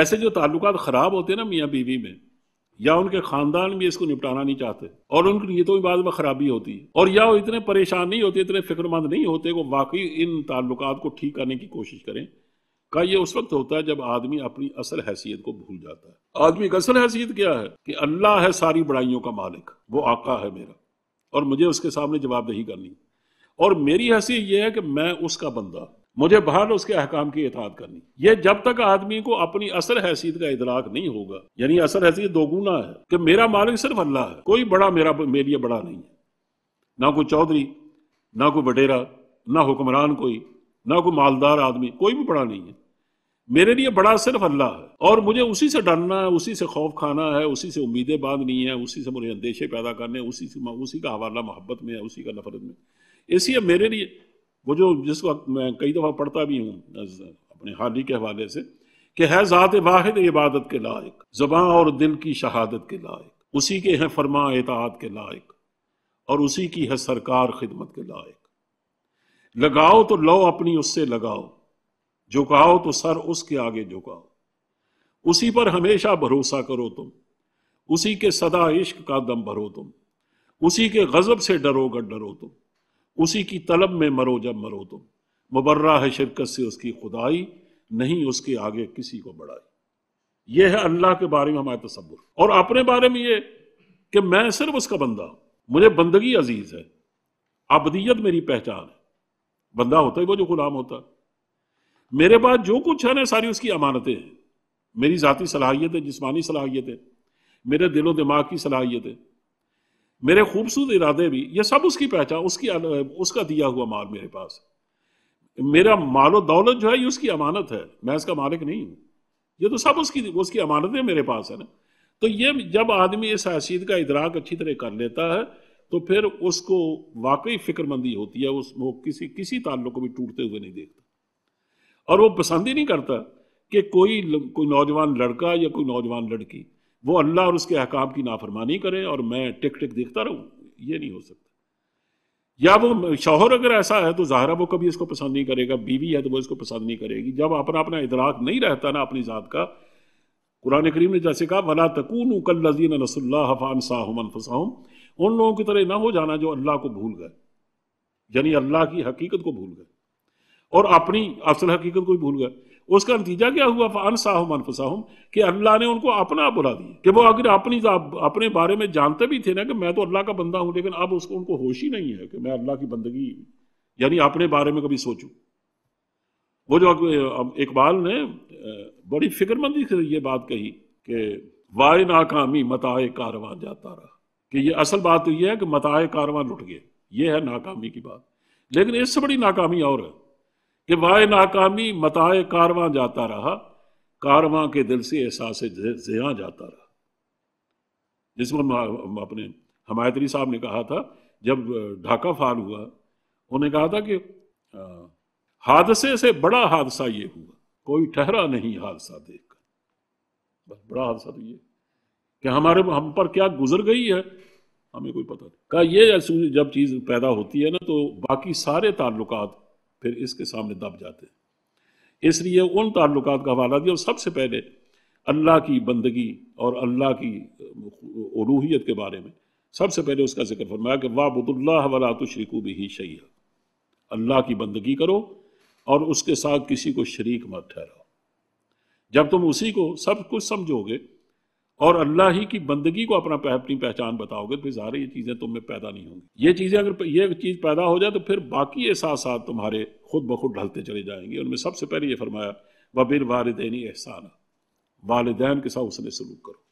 ऐसे जो ताल्लुक ख़राब होते हैं ना मियाँ बीवी में या उनके खानदान भी इसको निपटाना नहीं चाहते और उनकी ये तो बाद में खराबी होती है और या वो इतने परेशान नहीं होते इतने फिक्रमंद नहीं होते वो वाकई इन ताल्लुक को ठीक करने की कोशिश करें का ये उस वक्त होता है जब आदमी अपनी असल हैसियत को भूल जाता है आदमी की असल हैसियत क्या है कि अल्लाह है सारी बड़ाइयों का मालिक वो आका है मेरा और मुझे उसके सामने जवाबदेही करनी और मेरी हैसियत यह है कि मैं उसका बंदा मुझे बहर उसके अहकाम की इतात करनी ये जब तक आदमी को अपनी असर हैसियत का इतलाक नहीं होगा यानी असल हैसियत दोगुना है कि मेरा मालिक सिर्फ अल्लाह है कोई बड़ा मेरा मेरे लिए बड़ा नहीं है ना कोई चौधरी ना कोई बटेरा ना हुक्मरान कोई ना कोई मालदार आदमी कोई भी बड़ा नहीं है मेरे लिए बड़ा सिर्फ अल्लाह है और मुझे उसी से डरना है उसी से खौफ खाना है उसी से उम्मीदें बांधनी है उसी से मुझे अंदेशे पैदा करने उसी से उसी का हवाला मोहब्बत में है उसी का नफरत में इसलिए मेरे लिए वो जो जिस वक्त मैं कई दफ़ा पढ़ता भी हूँ अपने हाली के हवाले से कि है ज़ात वाहिद इबादत के लायक ज़बाँ और दिल की शहादत के लायक उसी के हैं फरमा एतात के लायक और उसी की है सरकार खिदमत के लायक लगाओ तो लो अपनी उससे लगाओ झुकाओ तो सर उसके आगे झुकाओ उसी पर हमेशा भरोसा करो तुम उसी के सदा इश्क का दम भरो तुम उसी के गज़ब से डरो डरोगर डरो तुम उसी की तलब में मरो जब मरो तुम मुबर्रा है शिरकत से उसकी खुदाई नहीं उसके आगे किसी को बढ़ाई यह है अल्लाह के बारे में हमारा तस्वुर और अपने बारे में ये कि मैं सिर्फ उसका बंदा हूं मुझे बंदगी अजीज है अबदीयत मेरी पहचान है बंदा होता ही वो जो गुलाम होता है मेरे पास जो कुछ है ना सारी उसकी अमानतें हैं मेरी ज़ाती सलाहियत है जिसमानी सलाहियत है मेरे दिलो दिमाग की सलाहियत है मेरे खूबसूरत इरादे भी ये सब उसकी पहचान उसकी उसका दिया हुआ माल मेरे पास मेरा मालो दौलत जो है ये उसकी अमानत है मैं इसका मालिक नहीं हूँ ये तो सब उसकी उसकी अमानतें मेरे पास है ना तो ये जब आदमी इस हैसीद का इदराक अच्छी तरह कर लेता है तो फिर उसको वाकई फिक्रमंदी होती है उस वो किसी किसी ताल्लुक को भी टूटते हुए नहीं देखता और वो पसंद ही नहीं करता कि कोई कोई नौजवान लड़का या कोई नौजवान लड़की वो अल्लाह और उसके अहकाम की नाफरमानी करे और मैं टिक टिक देखता रहूं ये नहीं हो सकता या वो शोहर अगर ऐसा है तो ज़ाहरा वो कभी इसको पसंद नहीं करेगा बीवी है तो वो इसको पसंद नहीं करेगी जब अपना अपना इतराक नहीं रहता ना अपनी ज़ात का कुरान करीम ने जैसे कहा भला तकून कल लजीन फसाहम उन लोगों की तरह ना हो जाना जो अल्लाह को भूल गए यानी अल्लाह की हकीकत को भूल गए और अपनी असल हकीकत को भी भूल गए उसका नतीजा क्या हुआ फ़ान साहम अनफसाहम कि अल्लाह ने उनको अपना बुला दिया कि वो अगर अपनी अपने बारे में जानते भी थे ना कि मैं तो अल्लाह का बंदा हूँ लेकिन अब उसको उनको होश ही नहीं है कि मैं अल्लाह की बंदगी यानी अपने बारे में कभी सोचू वो जो इकबाल ने बड़ी फिक्रमंदी से ये बात कही कि वाय नाकामी मताए कारवां जाता रहा कि ये असल बात तो है कि मताए कारवां लुट गए ये है नाकामी की बात लेकिन इससे बड़ी नाकामी और है कि वाय नाकामी मताए कारवा जाता रहा कारवा के दिल से एहसास जया जाता रहा जिसमें अपने हमायत्री साहब ने कहा था जब ढाका फाल हुआ उन्होंने कहा था कि हादसे से बड़ा हादसा ये हुआ कोई ठहरा नहीं हादसा देखकर बस बड़ा हादसा तो ये कि हमारे हम पर क्या गुजर गई है हमें कोई पता नहीं कहा ये जब चीज़ पैदा होती है ना तो बाकी सारे ताल्लुकात फिर इसके सामने दब जाते हैं इसलिए उन ताल्लुक का हवाला दिया और सबसे पहले अल्लाह की बंदगी और अल्लाह की रूहियत के बारे में सबसे पहले उसका जिक्र फरमाया कि वाबुदुल्ला वला तो शरीकू भी शैया अल्लाह की बंदगी करो और उसके साथ किसी को शरीक मत ठहराओ जब तुम उसी को सब कुछ समझोगे और अल्लाह ही की बंदगी को अपना अपनी पहचान बताओगे तो फिर सारी ये चीज़ें तुम में पैदा नहीं होंगी ये चीज़ें अगर ये चीज़ पैदा हो जाए तो फिर बाकी एहसास साथ तुम्हारे खुद ब खुद ढलते चले जाएंगे उनमें सबसे पहले ये फरमाया वबिल वालदेनी एहसान वालदेन के साथ उसने सलूक करो